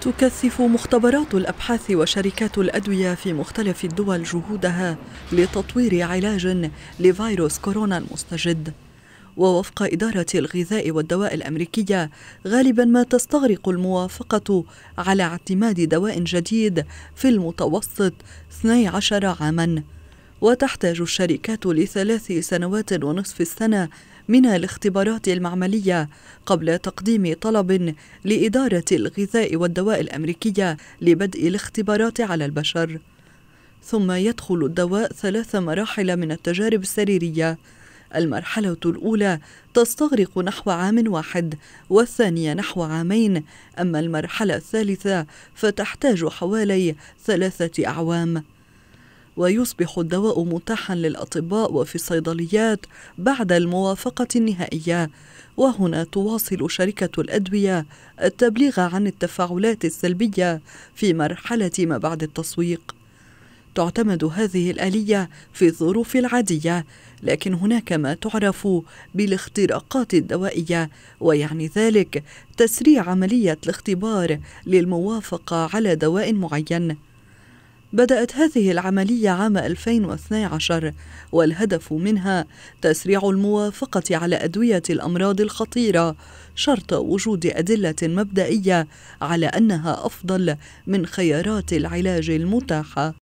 تكثف مختبرات الابحاث وشركات الادويه في مختلف الدول جهودها لتطوير علاج لفيروس كورونا المستجد ووفق اداره الغذاء والدواء الامريكيه غالبا ما تستغرق الموافقه على اعتماد دواء جديد في المتوسط 12 عاما وتحتاج الشركات لثلاث سنوات ونصف السنة من الاختبارات المعملية قبل تقديم طلب لإدارة الغذاء والدواء الأمريكية لبدء الاختبارات على البشر ثم يدخل الدواء ثلاث مراحل من التجارب السريرية المرحلة الأولى تستغرق نحو عام واحد والثانية نحو عامين أما المرحلة الثالثة فتحتاج حوالي ثلاثة أعوام ويصبح الدواء متاحا للأطباء وفي الصيدليات بعد الموافقة النهائية وهنا تواصل شركة الأدوية التبليغ عن التفاعلات السلبية في مرحلة ما بعد التسويق تعتمد هذه الآلية في الظروف العادية لكن هناك ما تعرف بالاختراقات الدوائية ويعني ذلك تسريع عملية الاختبار للموافقة على دواء معين بدأت هذه العملية عام 2012 والهدف منها تسريع الموافقة على أدوية الأمراض الخطيرة شرط وجود أدلة مبدئية على أنها أفضل من خيارات العلاج المتاحة